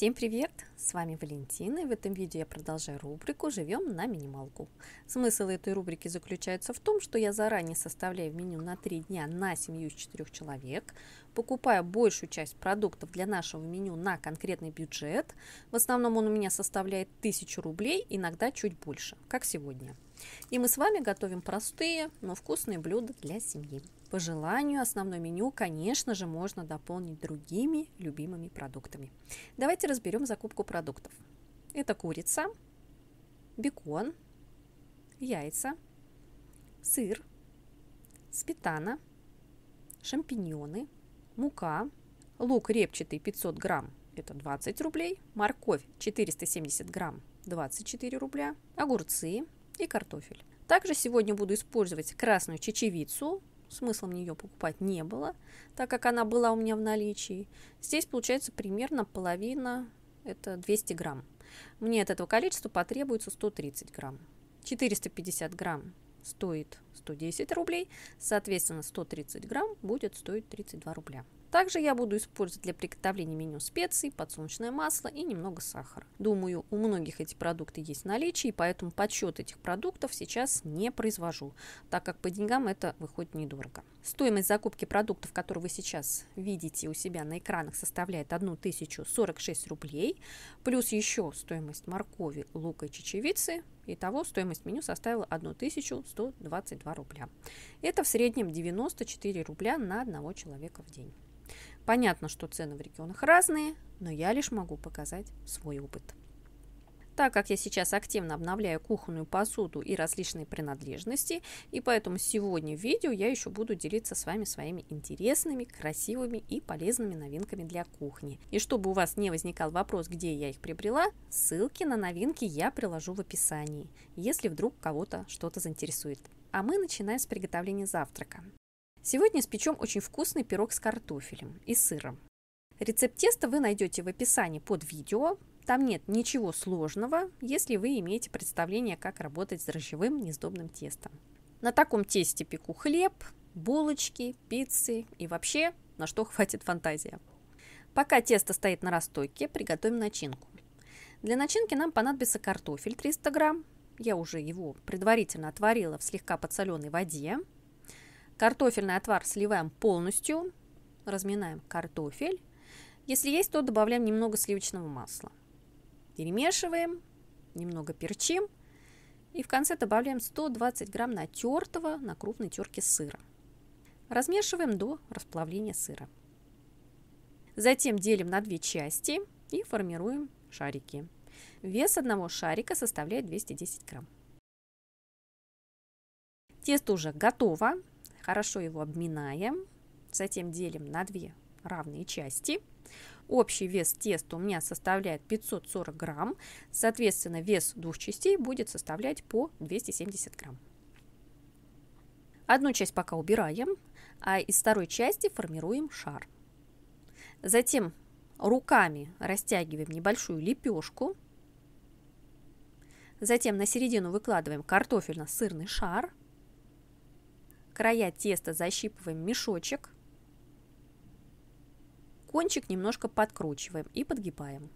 Всем привет! С вами Валентина и в этом видео я продолжаю рубрику «Живем на минималку». Смысл этой рубрики заключается в том, что я заранее составляю меню на 3 дня на семью из 4 человек, покупаю большую часть продуктов для нашего меню на конкретный бюджет, в основном он у меня составляет 1000 рублей, иногда чуть больше, как сегодня – и мы с вами готовим простые, но вкусные блюда для семьи. По желанию основное меню, конечно же, можно дополнить другими любимыми продуктами. Давайте разберем закупку продуктов. Это курица, бекон, яйца, сыр, сметана, шампиньоны, мука, лук репчатый 500 грамм, это 20 рублей, морковь 470 грамм, 24 рубля, огурцы и картофель. Также сегодня буду использовать красную чечевицу, смыслом ее покупать не было, так как она была у меня в наличии. Здесь получается примерно половина, это 200 грамм. Мне от этого количества потребуется 130 грамм. 450 грамм стоит 110 рублей, соответственно 130 грамм будет стоить 32 рубля. Также я буду использовать для приготовления меню специй, подсолнечное масло и немного сахара. Думаю, у многих эти продукты есть в наличии, поэтому подсчет этих продуктов сейчас не произвожу, так как по деньгам это выходит недорого. Стоимость закупки продуктов, которые вы сейчас видите у себя на экранах, составляет 1046 рублей, плюс еще стоимость моркови, лука и чечевицы Итого стоимость меню составила 1122 рубля. Это в среднем 94 рубля на одного человека в день. Понятно, что цены в регионах разные, но я лишь могу показать свой опыт. Так как я сейчас активно обновляю кухонную посуду и различные принадлежности, и поэтому сегодня в видео я еще буду делиться с вами своими интересными, красивыми и полезными новинками для кухни. И чтобы у вас не возникал вопрос, где я их приобрела, ссылки на новинки я приложу в описании, если вдруг кого-то что-то заинтересует. А мы начинаем с приготовления завтрака. Сегодня спечем очень вкусный пирог с картофелем и сыром. Рецепт теста вы найдете в описании под видео. Там нет ничего сложного, если вы имеете представление, как работать с дрожжевым нездобным тестом. На таком тесте пеку хлеб, булочки, пиццы и вообще на что хватит фантазия. Пока тесто стоит на расстойке, приготовим начинку. Для начинки нам понадобится картофель 300 грамм. Я уже его предварительно отварила в слегка подсоленной воде. Картофельный отвар сливаем полностью, разминаем картофель. Если есть, то добавляем немного сливочного масла. Перемешиваем, немного перчим и в конце добавляем 120 грамм натертого на крупной терке сыра. Размешиваем до расплавления сыра. Затем делим на две части и формируем шарики. Вес одного шарика составляет 210 грамм. Тесто уже готово. Хорошо его обминаем, затем делим на две равные части. Общий вес теста у меня составляет 540 грамм, соответственно вес двух частей будет составлять по 270 грамм. Одну часть пока убираем, а из второй части формируем шар. Затем руками растягиваем небольшую лепешку. Затем на середину выкладываем картофельно-сырный шар – края теста защипываем мешочек, кончик немножко подкручиваем и подгибаем.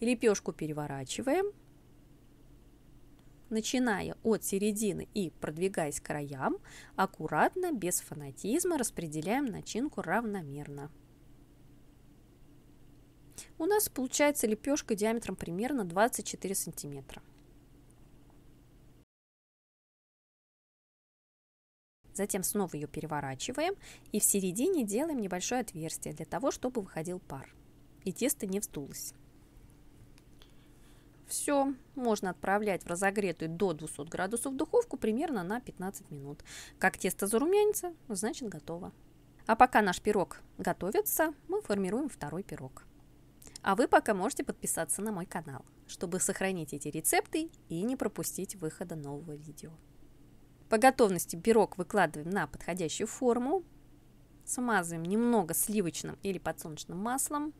Лепешку переворачиваем, начиная от середины и продвигаясь к краям, аккуратно, без фанатизма распределяем начинку равномерно. У нас получается лепешка диаметром примерно 24 сантиметра. Затем снова ее переворачиваем и в середине делаем небольшое отверстие для того, чтобы выходил пар и тесто не вздулось. Все, можно отправлять в разогретую до 200 градусов духовку примерно на 15 минут. Как тесто зарумянится, значит готово. А пока наш пирог готовится, мы формируем второй пирог. А вы пока можете подписаться на мой канал, чтобы сохранить эти рецепты и не пропустить выхода нового видео. По готовности пирог выкладываем на подходящую форму, смазываем немного сливочным или подсолнечным маслом,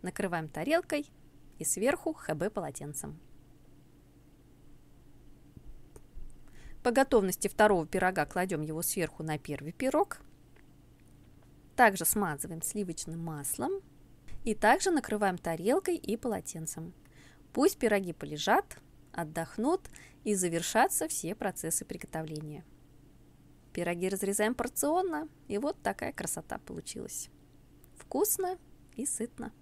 накрываем тарелкой и сверху ХБ полотенцем. По готовности второго пирога кладем его сверху на первый пирог. Также смазываем сливочным маслом и также накрываем тарелкой и полотенцем. Пусть пироги полежат отдохнут и завершатся все процессы приготовления. Пироги разрезаем порционно, и вот такая красота получилась. Вкусно и сытно.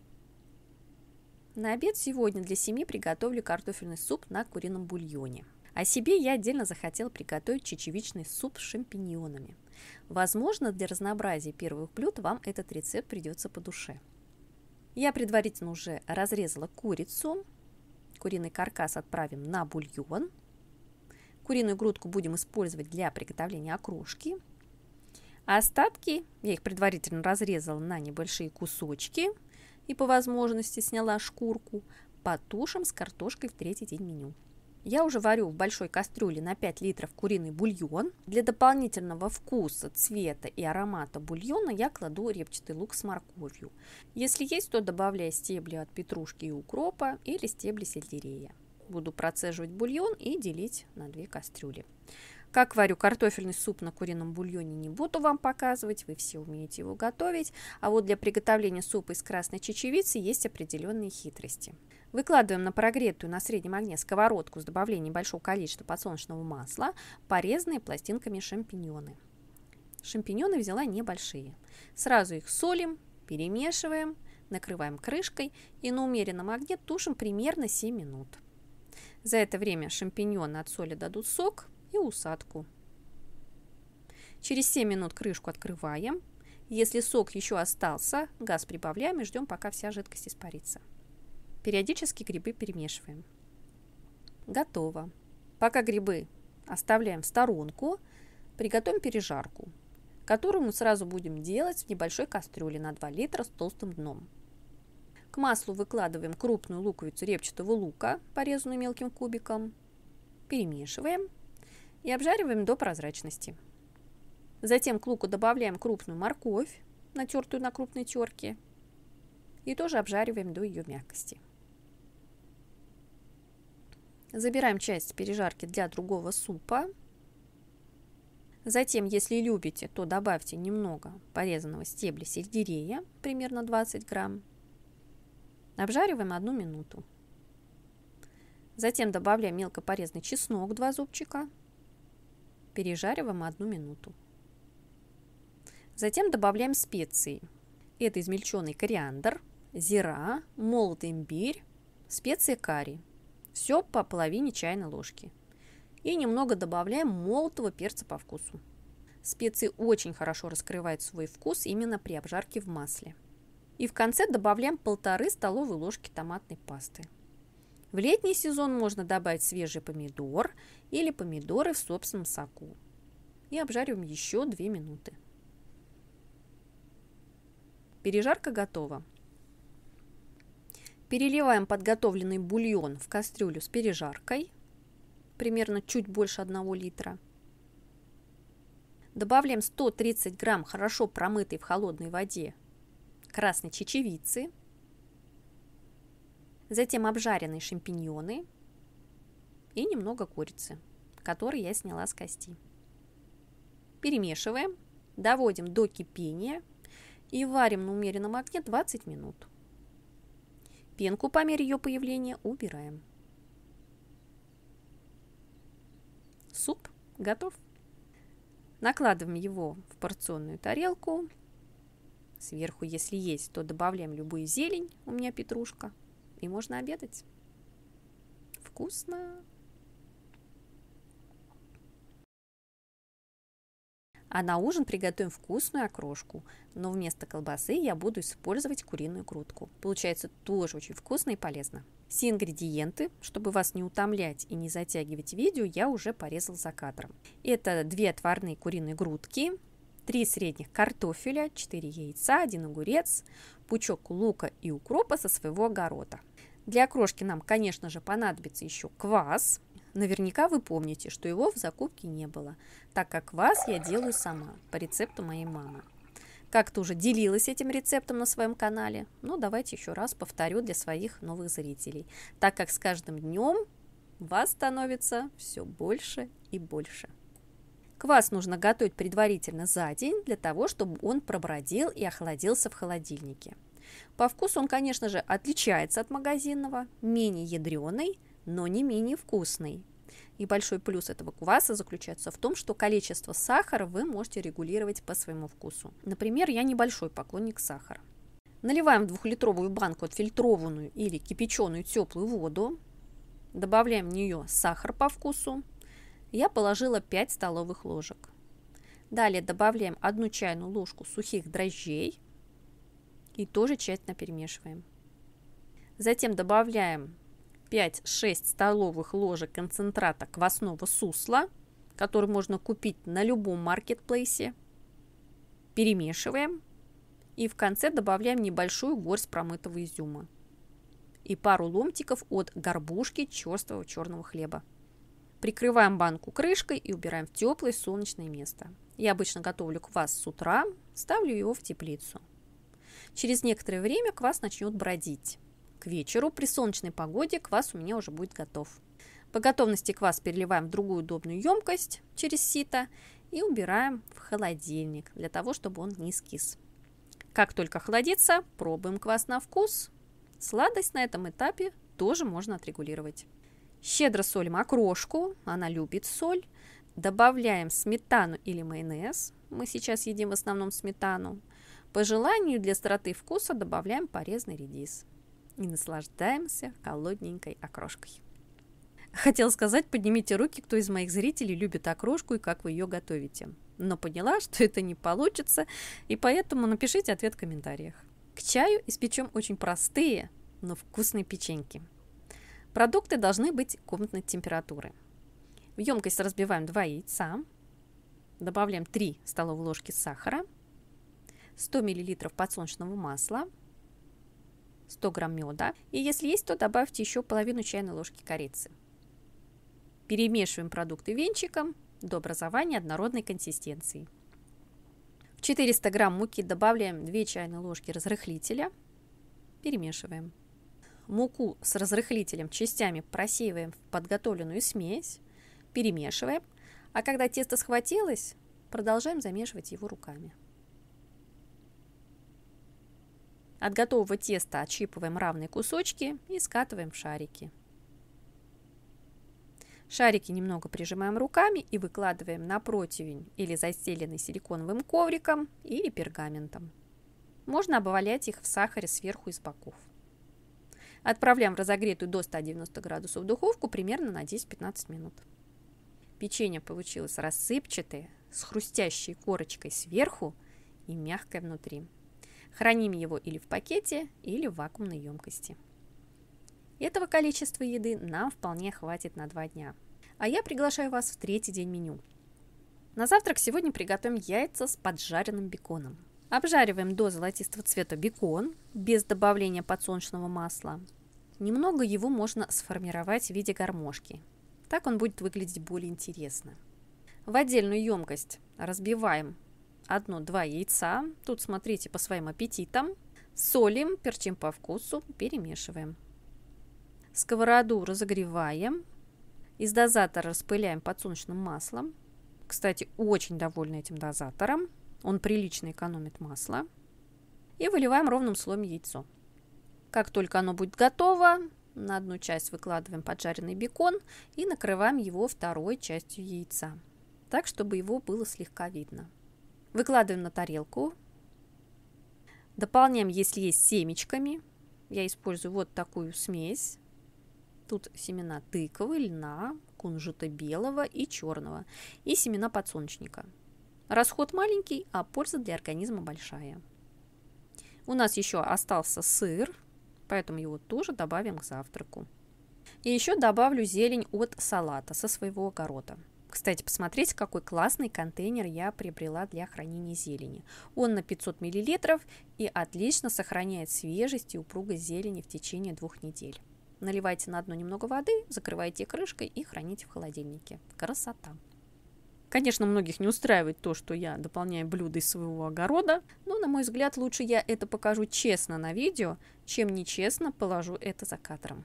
На обед сегодня для семьи приготовлю картофельный суп на курином бульоне. А себе я отдельно захотела приготовить чечевичный суп с шампиньонами. Возможно, для разнообразия первых блюд вам этот рецепт придется по душе. Я предварительно уже разрезала курицу, Куриный каркас отправим на бульон. Куриную грудку будем использовать для приготовления окрошки. Остатки, я их предварительно разрезала на небольшие кусочки и по возможности сняла шкурку, потушим с картошкой в третий день меню. Я уже варю в большой кастрюле на 5 литров куриный бульон. Для дополнительного вкуса, цвета и аромата бульона я кладу репчатый лук с морковью. Если есть, то добавляю стебли от петрушки и укропа или стебли сельдерея. Буду процеживать бульон и делить на две кастрюли. Как варю картофельный суп на курином бульоне, не буду вам показывать, вы все умеете его готовить. А вот для приготовления супа из красной чечевицы есть определенные хитрости. Выкладываем на прогретую на среднем огне сковородку с добавлением большого количества подсолнечного масла порезанные пластинками шампиньоны. Шампиньоны взяла небольшие. Сразу их солим, перемешиваем, накрываем крышкой и на умеренном огне тушим примерно 7 минут. За это время шампиньоны от соли дадут сок, и усадку. Через 7 минут крышку открываем. Если сок еще остался, газ прибавляем и ждем, пока вся жидкость испарится. Периодически грибы перемешиваем. Готово. Пока грибы оставляем в сторонку, приготовим пережарку, которую мы сразу будем делать в небольшой кастрюле на 2 литра с толстым дном. К маслу выкладываем крупную луковицу репчатого лука, порезанную мелким кубиком, перемешиваем и обжариваем до прозрачности. Затем к луку добавляем крупную морковь, натертую на крупной терке, и тоже обжариваем до ее мягкости. Забираем часть пережарки для другого супа. Затем, если любите, то добавьте немного порезанного стебля сельдерея, примерно 20 грамм. Обжариваем одну минуту. Затем добавляем мелко порезанный чеснок 2 зубчика, Пережариваем одну минуту. Затем добавляем специи. Это измельченный кориандр, зира, молотый имбирь, специи карри. Все по половине чайной ложки. И немного добавляем молотого перца по вкусу. Специи очень хорошо раскрывают свой вкус именно при обжарке в масле. И в конце добавляем полторы столовые ложки томатной пасты. В летний сезон можно добавить свежий помидор или помидоры в собственном соку. И обжариваем еще 2 минуты. Пережарка готова. Переливаем подготовленный бульон в кастрюлю с пережаркой, примерно чуть больше 1 литра. Добавляем 130 грамм хорошо промытой в холодной воде красной чечевицы – Затем обжаренные шампиньоны и немного курицы, которые я сняла с кости. Перемешиваем, доводим до кипения и варим на умеренном огне 20 минут. Пенку по мере ее появления убираем. Суп готов. Накладываем его в порционную тарелку. Сверху, если есть, то добавляем любую зелень. У меня петрушка – и можно обедать. Вкусно. А на ужин приготовим вкусную окрошку, но вместо колбасы я буду использовать куриную грудку. Получается тоже очень вкусно и полезно. Все ингредиенты, чтобы вас не утомлять и не затягивать видео, я уже порезал за кадром. Это две отварные куриные грудки, три средних картофеля, 4 яйца, один огурец, пучок лука и укропа со своего огорода. Для окрошки нам, конечно же, понадобится еще квас. Наверняка вы помните, что его в закупке не было, так как квас я делаю сама по рецепту моей мамы. Как-то уже делилась этим рецептом на своем канале, но давайте еще раз повторю для своих новых зрителей, так как с каждым днем вас становится все больше и больше. Квас нужно готовить предварительно за день для того, чтобы он пробродил и охладился в холодильнике. По вкусу он, конечно же, отличается от магазинного, менее ядреный, но не менее вкусный. И большой плюс этого кваса заключается в том, что количество сахара вы можете регулировать по своему вкусу. Например, я небольшой поклонник сахара. Наливаем в двухлитровую банку отфильтрованную или кипяченую теплую воду. Добавляем в нее сахар по вкусу. Я положила 5 столовых ложек. Далее добавляем 1 чайную ложку сухих дрожжей и тоже тщательно перемешиваем. Затем добавляем 5-6 столовых ложек концентрата квасного сусла, который можно купить на любом маркетплейсе. Перемешиваем и в конце добавляем небольшую горсть промытого изюма и пару ломтиков от горбушки черствого черного хлеба. Прикрываем банку крышкой и убираем в теплое солнечное место. Я обычно готовлю квас с утра, ставлю его в теплицу. Через некоторое время квас начнет бродить. К вечеру при солнечной погоде квас у меня уже будет готов. По готовности квас переливаем в другую удобную емкость через сито и убираем в холодильник для того, чтобы он не скис. Как только охладится, пробуем квас на вкус. Сладость на этом этапе тоже можно отрегулировать. Щедро солим окрошку, она любит соль. Добавляем сметану или майонез. Мы сейчас едим в основном сметану. По желанию для остроты вкуса добавляем порезанный редис и наслаждаемся холодненькой окрошкой. Хотела сказать, поднимите руки, кто из моих зрителей любит окрошку и как вы ее готовите. Но поняла, что это не получится, и поэтому напишите ответ в комментариях. К чаю испечем очень простые, но вкусные печеньки. Продукты должны быть комнатной температуры. В емкость разбиваем 2 яйца, добавляем 3 столовые ложки сахара – 100 мл подсолнечного масла, 100 грамм меда. И если есть, то добавьте еще половину чайной ложки корицы. Перемешиваем продукты венчиком до образования однородной консистенции. В 400 грамм муки добавляем 2 чайные ложки разрыхлителя. Перемешиваем. Муку с разрыхлителем частями просеиваем в подготовленную смесь. Перемешиваем. А когда тесто схватилось, продолжаем замешивать его руками. От готового теста отщипываем равные кусочки и скатываем в шарики. Шарики немного прижимаем руками и выкладываем на противень или застеленный силиконовым ковриком или пергаментом. Можно обвалять их в сахаре сверху из с боков. Отправляем в разогретую до 190 градусов духовку примерно на 10-15 минут. Печенье получилось рассыпчатое, с хрустящей корочкой сверху и мягкое внутри. Храним его или в пакете, или в вакуумной емкости. Этого количества еды нам вполне хватит на два дня. А я приглашаю вас в третий день меню. На завтрак сегодня приготовим яйца с поджаренным беконом. Обжариваем до золотистого цвета бекон без добавления подсолнечного масла. Немного его можно сформировать в виде гармошки. Так он будет выглядеть более интересно. В отдельную емкость разбиваем одно-два яйца. Тут смотрите по своим аппетитам. Солим, перчим по вкусу, перемешиваем. Сковороду разогреваем. Из дозатора распыляем подсолнечным маслом. Кстати, очень довольна этим дозатором. Он прилично экономит масло. И выливаем ровным слоем яйцо. Как только оно будет готово, на одну часть выкладываем поджаренный бекон и накрываем его второй частью яйца, так, чтобы его было слегка видно. Выкладываем на тарелку. Дополняем, если есть, семечками. Я использую вот такую смесь. Тут семена тыквы, льна, кунжута белого и черного и семена подсолнечника. Расход маленький, а польза для организма большая. У нас еще остался сыр, поэтому его тоже добавим к завтраку. И еще добавлю зелень от салата со своего огорода. Кстати, посмотрите, какой классный контейнер я приобрела для хранения зелени. Он на 500 мл и отлично сохраняет свежесть и упругость зелени в течение двух недель. Наливайте на дно немного воды, закрывайте крышкой и храните в холодильнике. Красота! Конечно, многих не устраивает то, что я дополняю блюда из своего огорода, но, на мой взгляд, лучше я это покажу честно на видео, чем нечестно положу это за кадром.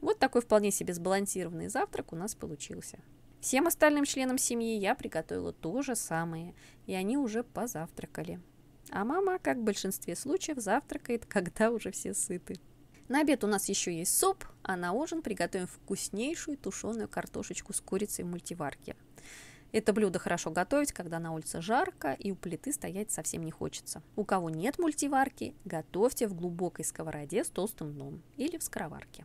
Вот такой вполне себе сбалансированный завтрак у нас получился. Всем остальным членам семьи я приготовила то же самое, и они уже позавтракали. А мама, как в большинстве случаев, завтракает, когда уже все сыты. На обед у нас еще есть суп, а на ужин приготовим вкуснейшую тушеную картошечку с курицей в мультиварке. Это блюдо хорошо готовить, когда на улице жарко и у плиты стоять совсем не хочется. У кого нет мультиварки, готовьте в глубокой сковороде с толстым дном или в скороварке.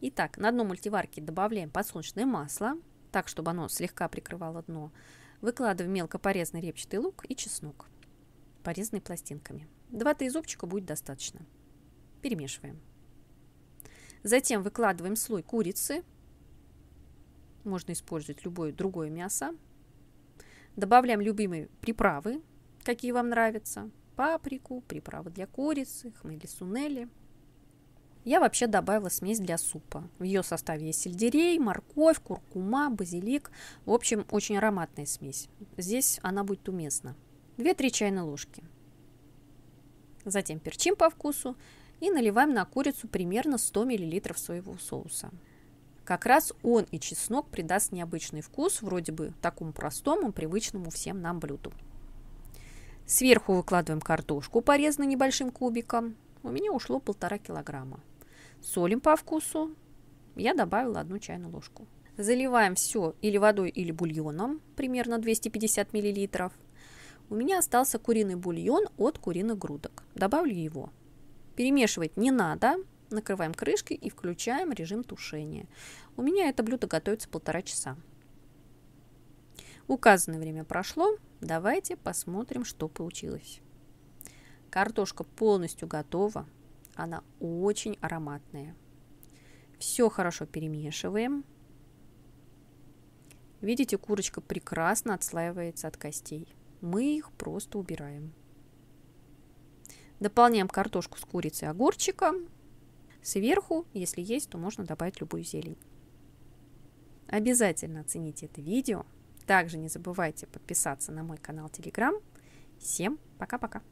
Итак, на дно мультиварки добавляем подсолнечное масло, так, чтобы оно слегка прикрывало дно, выкладываем мелко порезанный репчатый лук и чеснок, порезанный пластинками. Два-три зубчика будет достаточно. Перемешиваем. Затем выкладываем слой курицы. Можно использовать любое другое мясо. Добавляем любимые приправы, какие вам нравятся. Паприку, приправы для курицы, хмели-сунели – я вообще добавила смесь для супа. В ее составе есть сельдерей, морковь, куркума, базилик. В общем, очень ароматная смесь. Здесь она будет уместна. 2-3 чайные ложки. Затем перчим по вкусу и наливаем на курицу примерно 100 мл соевого соуса. Как раз он и чеснок придаст необычный вкус, вроде бы такому простому, привычному всем нам блюду. Сверху выкладываем картошку, порезанную небольшим кубиком. У меня ушло полтора килограмма солим по вкусу. Я добавила одну чайную ложку. Заливаем все или водой, или бульоном, примерно 250 мл. У меня остался куриный бульон от куриных грудок. Добавлю его. Перемешивать не надо. Накрываем крышкой и включаем режим тушения. У меня это блюдо готовится полтора часа. Указанное время прошло. Давайте посмотрим, что получилось. Картошка полностью готова. Она очень ароматная. Все хорошо перемешиваем. Видите, курочка прекрасно отслаивается от костей. Мы их просто убираем. Дополняем картошку с курицей и огурчиком. Сверху, если есть, то можно добавить любую зелень. Обязательно оцените это видео. Также не забывайте подписаться на мой канал Телеграм. Всем пока-пока!